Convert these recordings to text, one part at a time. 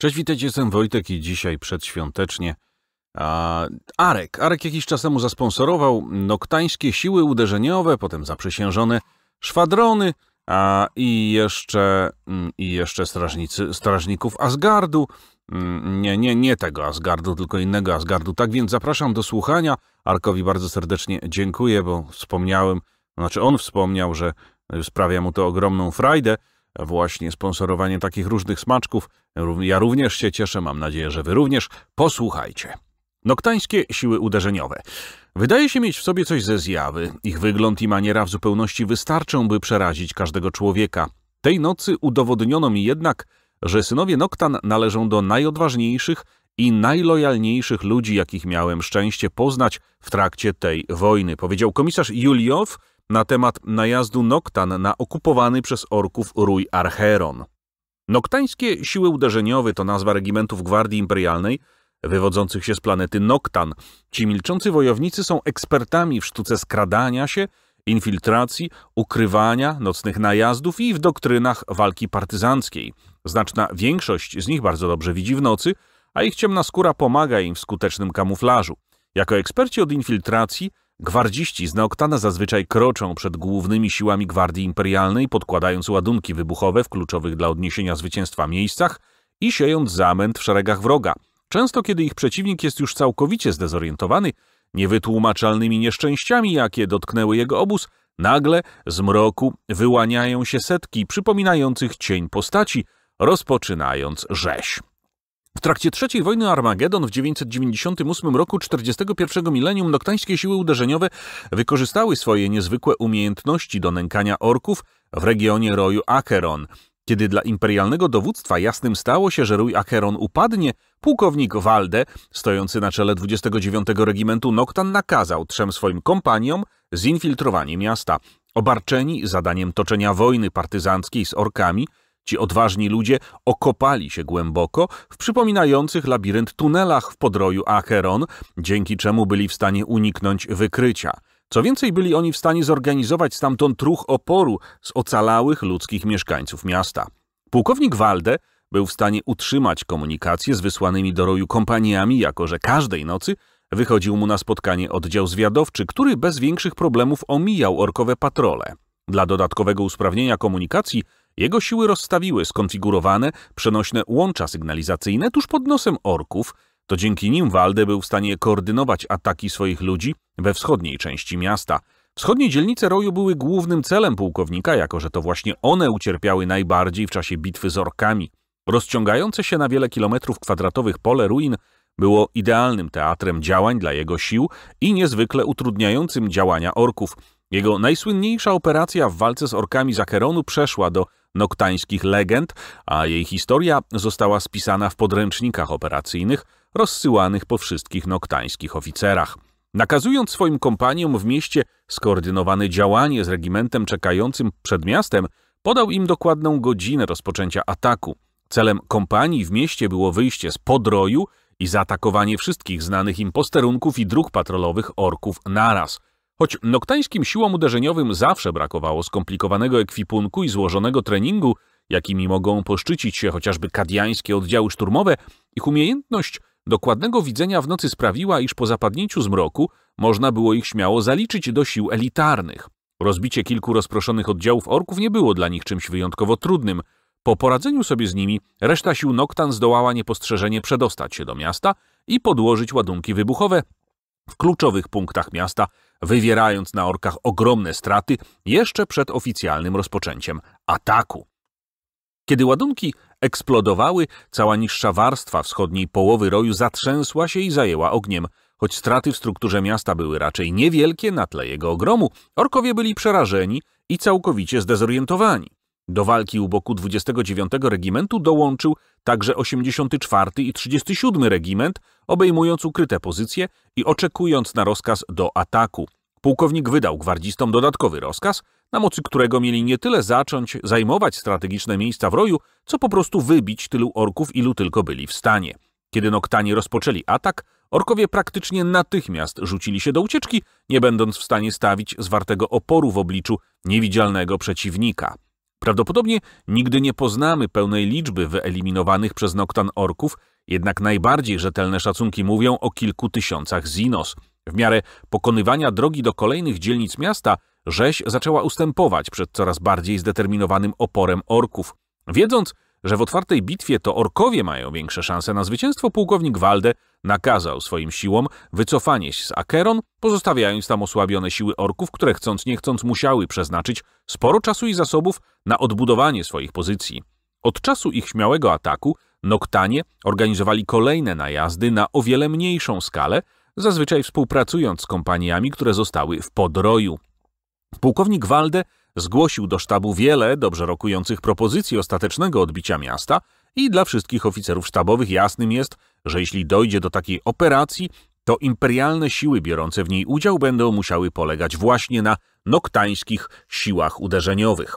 Cześć, witajcie, jestem Wojtek i dzisiaj przedświątecznie a, Arek. Arek jakiś czas temu zasponsorował noktańskie siły uderzeniowe, potem zaprzysiężone szwadrony a, i jeszcze, mm, i jeszcze strażnicy, strażników Asgardu. Mm, nie, nie, nie tego Asgardu, tylko innego Asgardu. Tak więc zapraszam do słuchania. Arkowi bardzo serdecznie dziękuję, bo wspomniałem, znaczy on wspomniał, że sprawia mu to ogromną frajdę właśnie sponsorowanie takich różnych smaczków. Ja również się cieszę, mam nadzieję, że wy również. Posłuchajcie. Noktańskie siły uderzeniowe. Wydaje się mieć w sobie coś ze zjawy. Ich wygląd i maniera w zupełności wystarczą, by przerazić każdego człowieka. Tej nocy udowodniono mi jednak, że synowie Noktan należą do najodważniejszych i najlojalniejszych ludzi, jakich miałem szczęście poznać w trakcie tej wojny, powiedział komisarz Juliow, na temat najazdu Noktan na okupowany przez orków rój Archeron. Noktańskie siły uderzeniowe to nazwa regimentów Gwardii Imperialnej wywodzących się z planety Noktan. Ci milczący wojownicy są ekspertami w sztuce skradania się, infiltracji, ukrywania, nocnych najazdów i w doktrynach walki partyzanckiej. Znaczna większość z nich bardzo dobrze widzi w nocy, a ich ciemna skóra pomaga im w skutecznym kamuflażu. Jako eksperci od infiltracji Gwardziści z Naoktana zazwyczaj kroczą przed głównymi siłami Gwardii Imperialnej, podkładając ładunki wybuchowe w kluczowych dla odniesienia zwycięstwa miejscach i siejąc zamęt w szeregach wroga. Często, kiedy ich przeciwnik jest już całkowicie zdezorientowany, niewytłumaczalnymi nieszczęściami, jakie dotknęły jego obóz, nagle z mroku wyłaniają się setki przypominających cień postaci, rozpoczynając rzeź. W trakcie III wojny Armagedon w 998 roku 41 milenium noktańskie siły uderzeniowe wykorzystały swoje niezwykłe umiejętności do nękania orków w regionie roju Acheron. Kiedy dla imperialnego dowództwa jasnym stało się, że rój Acheron upadnie, pułkownik Walde, stojący na czele 29 regimentu Noktan, nakazał trzem swoim kompaniom zinfiltrowanie miasta. Obarczeni zadaniem toczenia wojny partyzanckiej z orkami – Ci odważni ludzie okopali się głęboko w przypominających labirynt tunelach w podroju Acheron, dzięki czemu byli w stanie uniknąć wykrycia. Co więcej, byli oni w stanie zorganizować stamtąd ruch oporu z ocalałych ludzkich mieszkańców miasta. Pułkownik Walde był w stanie utrzymać komunikację z wysłanymi do roju kompaniami, jako że każdej nocy wychodził mu na spotkanie oddział zwiadowczy, który bez większych problemów omijał orkowe patrole. Dla dodatkowego usprawnienia komunikacji – jego siły rozstawiły skonfigurowane, przenośne łącza sygnalizacyjne tuż pod nosem orków, to dzięki nim Walde był w stanie koordynować ataki swoich ludzi we wschodniej części miasta. Wschodnie dzielnice roju były głównym celem pułkownika, jako że to właśnie one ucierpiały najbardziej w czasie bitwy z orkami. Rozciągające się na wiele kilometrów kwadratowych pole ruin było idealnym teatrem działań dla jego sił i niezwykle utrudniającym działania orków. Jego najsłynniejsza operacja w walce z orkami Zakeronu przeszła do noktańskich legend, a jej historia została spisana w podręcznikach operacyjnych rozsyłanych po wszystkich noktańskich oficerach. Nakazując swoim kompaniom w mieście skoordynowane działanie z regimentem czekającym przed miastem, podał im dokładną godzinę rozpoczęcia ataku. Celem kompanii w mieście było wyjście z podroju i zaatakowanie wszystkich znanych im posterunków i dróg patrolowych orków naraz – Choć noktańskim siłom uderzeniowym zawsze brakowało skomplikowanego ekwipunku i złożonego treningu, jakimi mogą poszczycić się chociażby kadiańskie oddziały szturmowe, ich umiejętność dokładnego widzenia w nocy sprawiła, iż po zapadnięciu zmroku można było ich śmiało zaliczyć do sił elitarnych. Rozbicie kilku rozproszonych oddziałów orków nie było dla nich czymś wyjątkowo trudnym. Po poradzeniu sobie z nimi, reszta sił Noktan zdołała niepostrzeżenie przedostać się do miasta i podłożyć ładunki wybuchowe w kluczowych punktach miasta, wywierając na orkach ogromne straty jeszcze przed oficjalnym rozpoczęciem ataku. Kiedy ładunki eksplodowały, cała niższa warstwa wschodniej połowy roju zatrzęsła się i zajęła ogniem. Choć straty w strukturze miasta były raczej niewielkie na tle jego ogromu, orkowie byli przerażeni i całkowicie zdezorientowani. Do walki u boku 29 regimentu dołączył także 84 i 37 regiment, obejmując ukryte pozycje i oczekując na rozkaz do ataku. Pułkownik wydał gwardzistom dodatkowy rozkaz, na mocy którego mieli nie tyle zacząć zajmować strategiczne miejsca w roju, co po prostu wybić tylu orków, ilu tylko byli w stanie. Kiedy Noktani rozpoczęli atak, orkowie praktycznie natychmiast rzucili się do ucieczki, nie będąc w stanie stawić zwartego oporu w obliczu niewidzialnego przeciwnika. Prawdopodobnie nigdy nie poznamy pełnej liczby wyeliminowanych przez Noktan orków, jednak najbardziej rzetelne szacunki mówią o kilku tysiącach Zinos. W miarę pokonywania drogi do kolejnych dzielnic miasta, rzeź zaczęła ustępować przed coraz bardziej zdeterminowanym oporem orków. Wiedząc, że w otwartej bitwie to orkowie mają większe szanse na zwycięstwo, pułkownik Walde nakazał swoim siłom wycofanie się z Akeron, pozostawiając tam osłabione siły orków, które chcąc nie chcąc musiały przeznaczyć sporo czasu i zasobów na odbudowanie swoich pozycji. Od czasu ich śmiałego ataku Noktanie organizowali kolejne najazdy na o wiele mniejszą skalę, zazwyczaj współpracując z kompaniami, które zostały w podroju. Pułkownik Walde Zgłosił do sztabu wiele dobrze rokujących propozycji ostatecznego odbicia miasta i dla wszystkich oficerów sztabowych jasnym jest, że jeśli dojdzie do takiej operacji, to imperialne siły biorące w niej udział będą musiały polegać właśnie na noktańskich siłach uderzeniowych.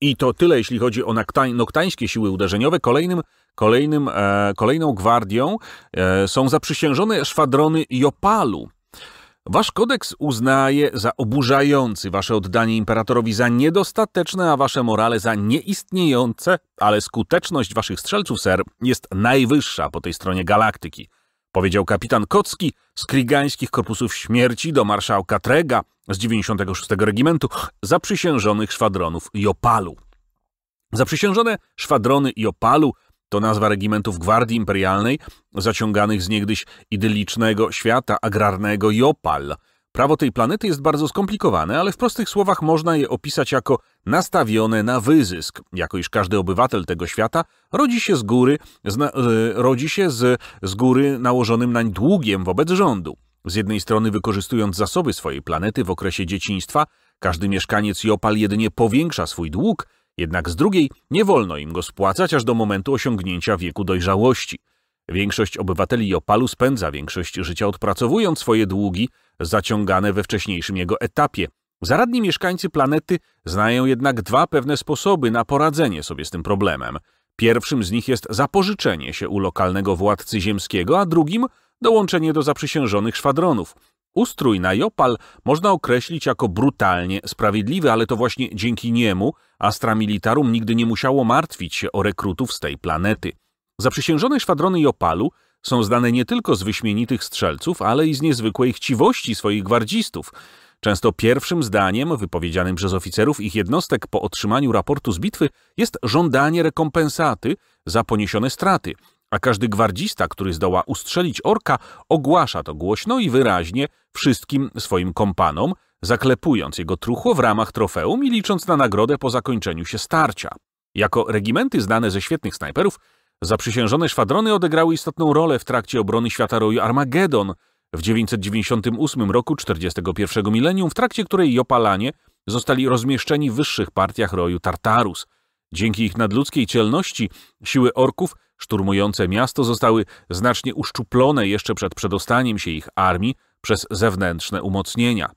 I to tyle, jeśli chodzi o noktańskie siły uderzeniowe. Kolejnym, kolejnym, e, kolejną gwardią e, są zaprzysiężone szwadrony Jopalu, Wasz kodeks uznaje za oburzający wasze oddanie imperatorowi za niedostateczne, a wasze morale za nieistniejące, ale skuteczność waszych strzelców, ser, jest najwyższa po tej stronie galaktyki. Powiedział kapitan Kocki z Krigańskich Korpusów Śmierci do marszałka Trega z 96 Regimentu zaprzysiężonych szwadronów Jopalu. Zaprzysiężone szwadrony Jopalu to nazwa regimentów Gwardii Imperialnej, zaciąganych z niegdyś idyllicznego świata agrarnego Jopal. Prawo tej planety jest bardzo skomplikowane, ale w prostych słowach można je opisać jako nastawione na wyzysk, jako iż każdy obywatel tego świata rodzi się z góry, y, rodzi się z, z góry nałożonym nań długiem wobec rządu. Z jednej strony wykorzystując zasoby swojej planety w okresie dzieciństwa, każdy mieszkaniec Jopal jedynie powiększa swój dług, jednak z drugiej nie wolno im go spłacać aż do momentu osiągnięcia wieku dojrzałości. Większość obywateli Jopalu spędza większość życia odpracowując swoje długi zaciągane we wcześniejszym jego etapie. Zaradni mieszkańcy planety znają jednak dwa pewne sposoby na poradzenie sobie z tym problemem. Pierwszym z nich jest zapożyczenie się u lokalnego władcy ziemskiego, a drugim dołączenie do zaprzysiężonych szwadronów. Ustrój na Jopal można określić jako brutalnie sprawiedliwy, ale to właśnie dzięki niemu Astra Militarum nigdy nie musiało martwić się o rekrutów z tej planety. Zaprzysiężone szwadrony Jopalu są znane nie tylko z wyśmienitych strzelców, ale i z niezwykłej chciwości swoich gwardzistów. Często pierwszym zdaniem wypowiedzianym przez oficerów ich jednostek po otrzymaniu raportu z bitwy jest żądanie rekompensaty za poniesione straty – a każdy gwardzista, który zdoła ustrzelić orka, ogłasza to głośno i wyraźnie wszystkim swoim kompanom, zaklepując jego truchło w ramach trofeum i licząc na nagrodę po zakończeniu się starcia. Jako regimenty znane ze świetnych snajperów, zaprzysiężone szwadrony odegrały istotną rolę w trakcie obrony świata roju Armagedon w 998 roku 41 milenium, w trakcie której Jopalanie zostali rozmieszczeni w wyższych partiach roju Tartarus – Dzięki ich nadludzkiej cielności siły orków szturmujące miasto zostały znacznie uszczuplone jeszcze przed przedostaniem się ich armii przez zewnętrzne umocnienia.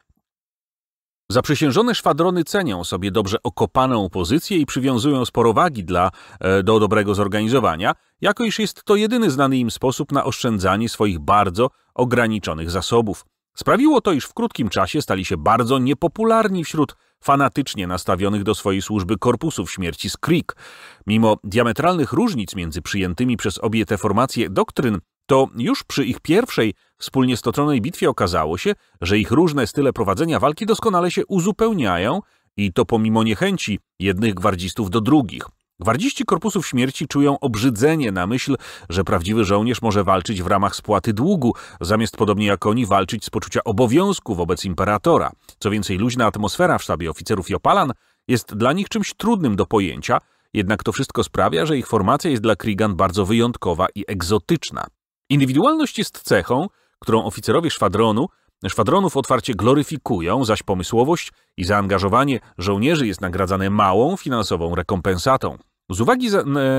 Zaprzysiężone szwadrony cenią sobie dobrze okopaną pozycję i przywiązują sporo wagi dla, e, do dobrego zorganizowania, jako iż jest to jedyny znany im sposób na oszczędzanie swoich bardzo ograniczonych zasobów. Sprawiło to, iż w krótkim czasie stali się bardzo niepopularni wśród fanatycznie nastawionych do swojej służby korpusów śmierci z Creek. Mimo diametralnych różnic między przyjętymi przez obie te formacje doktryn, to już przy ich pierwszej wspólnie stoczonej bitwie okazało się, że ich różne style prowadzenia walki doskonale się uzupełniają i to pomimo niechęci jednych gwardzistów do drugich. Gwardziści Korpusów Śmierci czują obrzydzenie na myśl, że prawdziwy żołnierz może walczyć w ramach spłaty długu, zamiast podobnie jak oni walczyć z poczucia obowiązku wobec imperatora. Co więcej, luźna atmosfera w sztabie oficerów Jopalan jest dla nich czymś trudnym do pojęcia, jednak to wszystko sprawia, że ich formacja jest dla Krigan bardzo wyjątkowa i egzotyczna. Indywidualność jest cechą, którą oficerowie szwadronu Szwadronów otwarcie gloryfikują, zaś pomysłowość i zaangażowanie żołnierzy jest nagradzane małą finansową rekompensatą. Z uwagi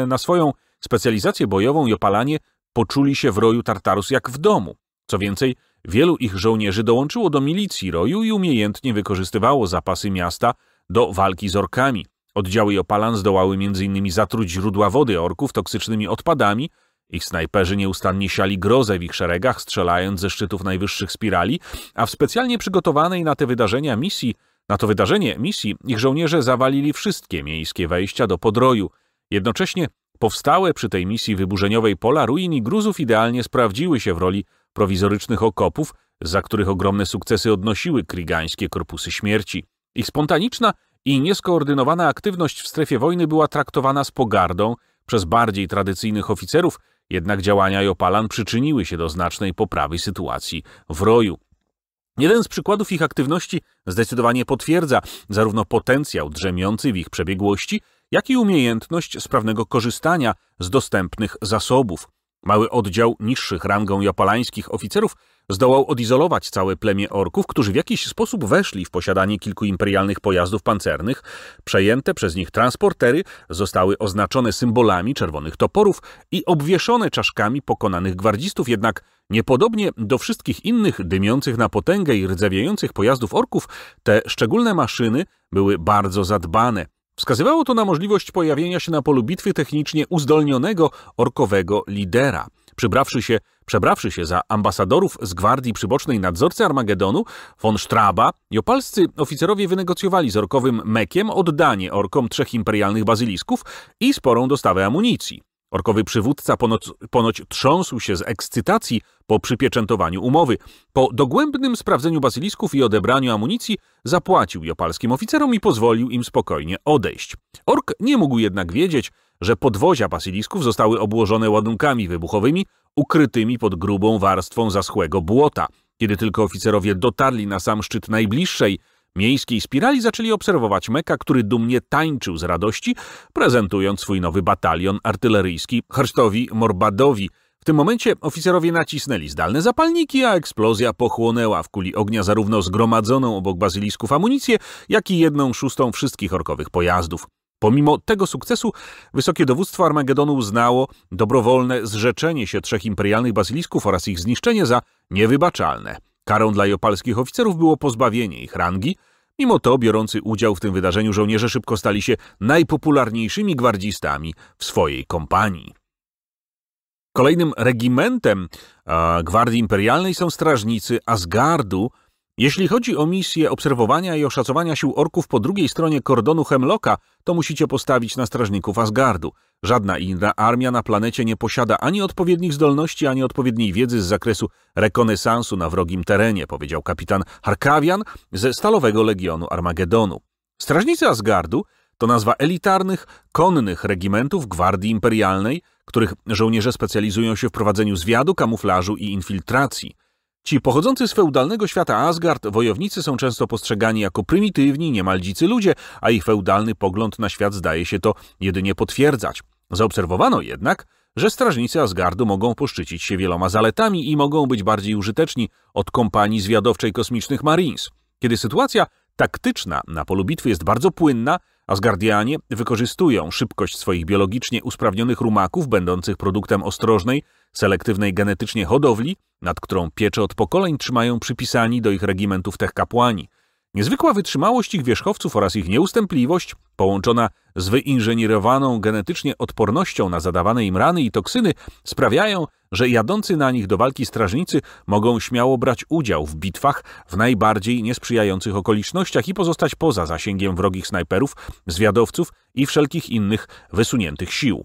na swoją specjalizację bojową i opalanie poczuli się w roju Tartarus jak w domu. Co więcej, wielu ich żołnierzy dołączyło do milicji roju i umiejętnie wykorzystywało zapasy miasta do walki z orkami. Oddziały Jopalan zdołały m.in. zatruć źródła wody orków toksycznymi odpadami, ich snajperzy nieustannie siali grozę w ich szeregach, strzelając ze szczytów najwyższych spirali, a w specjalnie przygotowanej na te wydarzenia misji, na to wydarzenie misji, ich żołnierze zawalili wszystkie miejskie wejścia do podroju. Jednocześnie powstałe przy tej misji wyburzeniowej pola ruin i gruzów idealnie sprawdziły się w roli prowizorycznych okopów, za których ogromne sukcesy odnosiły krigańskie korpusy śmierci. Ich spontaniczna i nieskoordynowana aktywność w strefie wojny była traktowana z pogardą przez bardziej tradycyjnych oficerów, jednak działania Jopalan przyczyniły się do znacznej poprawy sytuacji w roju. Jeden z przykładów ich aktywności zdecydowanie potwierdza zarówno potencjał drzemiący w ich przebiegłości, jak i umiejętność sprawnego korzystania z dostępnych zasobów. Mały oddział niższych rangą jopalańskich oficerów zdołał odizolować całe plemię orków, którzy w jakiś sposób weszli w posiadanie kilku imperialnych pojazdów pancernych. Przejęte przez nich transportery zostały oznaczone symbolami czerwonych toporów i obwieszone czaszkami pokonanych gwardzistów, jednak niepodobnie do wszystkich innych dymiących na potęgę i rdzewiających pojazdów orków, te szczególne maszyny były bardzo zadbane. Wskazywało to na możliwość pojawienia się na polu bitwy technicznie uzdolnionego orkowego lidera. Przybrawszy się, przebrawszy się za ambasadorów z gwardii przybocznej nadzorcy Armagedonu, von Straba, jopalscy oficerowie wynegocjowali z orkowym Mekiem oddanie orkom trzech imperialnych bazylisków i sporą dostawę amunicji. Orkowy przywódca ponoć, ponoć trząsł się z ekscytacji po przypieczętowaniu umowy. Po dogłębnym sprawdzeniu bazylisków i odebraniu amunicji zapłacił jopalskim oficerom i pozwolił im spokojnie odejść. Ork nie mógł jednak wiedzieć, że podwozia basylisków zostały obłożone ładunkami wybuchowymi ukrytymi pod grubą warstwą zaschłego błota. Kiedy tylko oficerowie dotarli na sam szczyt najbliższej, miejskiej spirali zaczęli obserwować Meka, który dumnie tańczył z radości, prezentując swój nowy batalion artyleryjski Hersztowi Morbadowi. W tym momencie oficerowie nacisnęli zdalne zapalniki, a eksplozja pochłonęła w kuli ognia zarówno zgromadzoną obok bazylisków amunicję, jak i jedną szóstą wszystkich orkowych pojazdów. Pomimo tego sukcesu, wysokie dowództwo Armagedonu uznało dobrowolne zrzeczenie się trzech imperialnych bazylisków oraz ich zniszczenie za niewybaczalne. Karą dla jopalskich oficerów było pozbawienie ich rangi, mimo to biorący udział w tym wydarzeniu żołnierze szybko stali się najpopularniejszymi gwardzistami w swojej kompanii. Kolejnym regimentem a, Gwardii Imperialnej są strażnicy Asgardu, jeśli chodzi o misję obserwowania i oszacowania sił orków po drugiej stronie kordonu Hemloka, to musicie postawić na strażników Asgardu. Żadna inna armia na planecie nie posiada ani odpowiednich zdolności, ani odpowiedniej wiedzy z zakresu rekonesansu na wrogim terenie, powiedział kapitan Harkawian ze Stalowego Legionu Armagedonu. Strażnicy Asgardu to nazwa elitarnych, konnych regimentów Gwardii Imperialnej, których żołnierze specjalizują się w prowadzeniu zwiadu, kamuflażu i infiltracji – Ci pochodzący z feudalnego świata Asgard wojownicy są często postrzegani jako prymitywni, niemal dzicy ludzie, a ich feudalny pogląd na świat zdaje się to jedynie potwierdzać. Zaobserwowano jednak, że strażnicy Asgardu mogą poszczycić się wieloma zaletami i mogą być bardziej użyteczni od kompanii zwiadowczej kosmicznych Marines. Kiedy sytuacja taktyczna na polu bitwy jest bardzo płynna, Asgardianie wykorzystują szybkość swoich biologicznie usprawnionych rumaków będących produktem ostrożnej, selektywnej genetycznie hodowli, nad którą pieczę od pokoleń trzymają przypisani do ich regimentów tech kapłani, Niezwykła wytrzymałość ich wierzchowców oraz ich nieustępliwość, połączona z wyinżynierowaną genetycznie odpornością na zadawane im rany i toksyny, sprawiają, że jadący na nich do walki strażnicy mogą śmiało brać udział w bitwach w najbardziej niesprzyjających okolicznościach i pozostać poza zasięgiem wrogich snajperów, zwiadowców i wszelkich innych wysuniętych sił.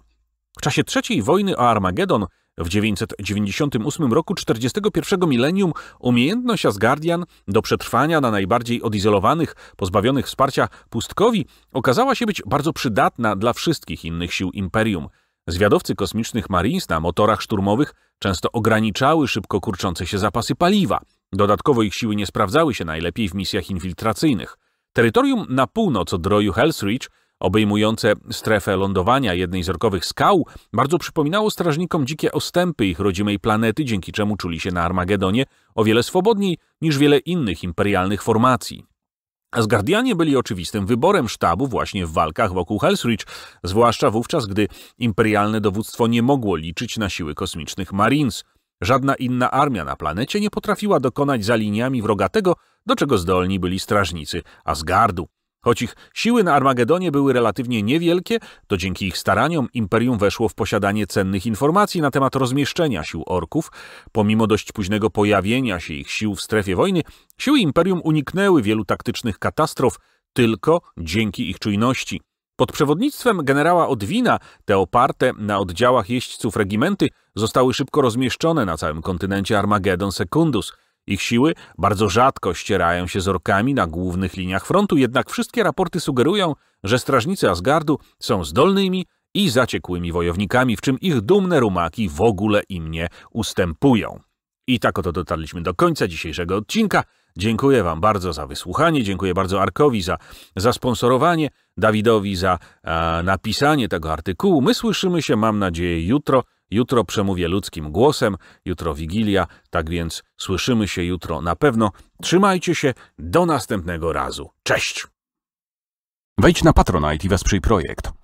W czasie III wojny o Armagedon w 998 roku 41 milenium umiejętność Asgardian do przetrwania na najbardziej odizolowanych, pozbawionych wsparcia pustkowi okazała się być bardzo przydatna dla wszystkich innych sił Imperium. Zwiadowcy kosmicznych Marines na motorach szturmowych często ograniczały szybko kurczące się zapasy paliwa. Dodatkowo ich siły nie sprawdzały się najlepiej w misjach infiltracyjnych. Terytorium na północ od roju Hell's obejmujące strefę lądowania jednej z rokowych skał, bardzo przypominało strażnikom dzikie ostępy ich rodzimej planety, dzięki czemu czuli się na Armagedonie o wiele swobodniej niż wiele innych imperialnych formacji. Asgardianie byli oczywistym wyborem sztabu właśnie w walkach wokół Hell's zwłaszcza wówczas, gdy imperialne dowództwo nie mogło liczyć na siły kosmicznych Marines. Żadna inna armia na planecie nie potrafiła dokonać za liniami wroga tego, do czego zdolni byli strażnicy Asgardu. Choć ich siły na Armagedonie były relatywnie niewielkie, to dzięki ich staraniom imperium weszło w posiadanie cennych informacji na temat rozmieszczenia sił orków. Pomimo dość późnego pojawienia się ich sił w strefie wojny, siły imperium uniknęły wielu taktycznych katastrof tylko dzięki ich czujności. Pod przewodnictwem generała Odwina te oparte na oddziałach jeźdźców regimenty zostały szybko rozmieszczone na całym kontynencie Armagedon Secundus – ich siły bardzo rzadko ścierają się z orkami na głównych liniach frontu, jednak wszystkie raporty sugerują, że strażnicy Asgardu są zdolnymi i zaciekłymi wojownikami, w czym ich dumne rumaki w ogóle im nie ustępują. I tak oto dotarliśmy do końca dzisiejszego odcinka. Dziękuję Wam bardzo za wysłuchanie, dziękuję bardzo Arkowi za, za sponsorowanie, Dawidowi za e, napisanie tego artykułu. My słyszymy się, mam nadzieję, jutro Jutro przemówię ludzkim głosem, jutro Wigilia, tak więc słyszymy się jutro na pewno. Trzymajcie się, do następnego razu. Cześć! Wejdź na Patronite i wesprzyj projekt.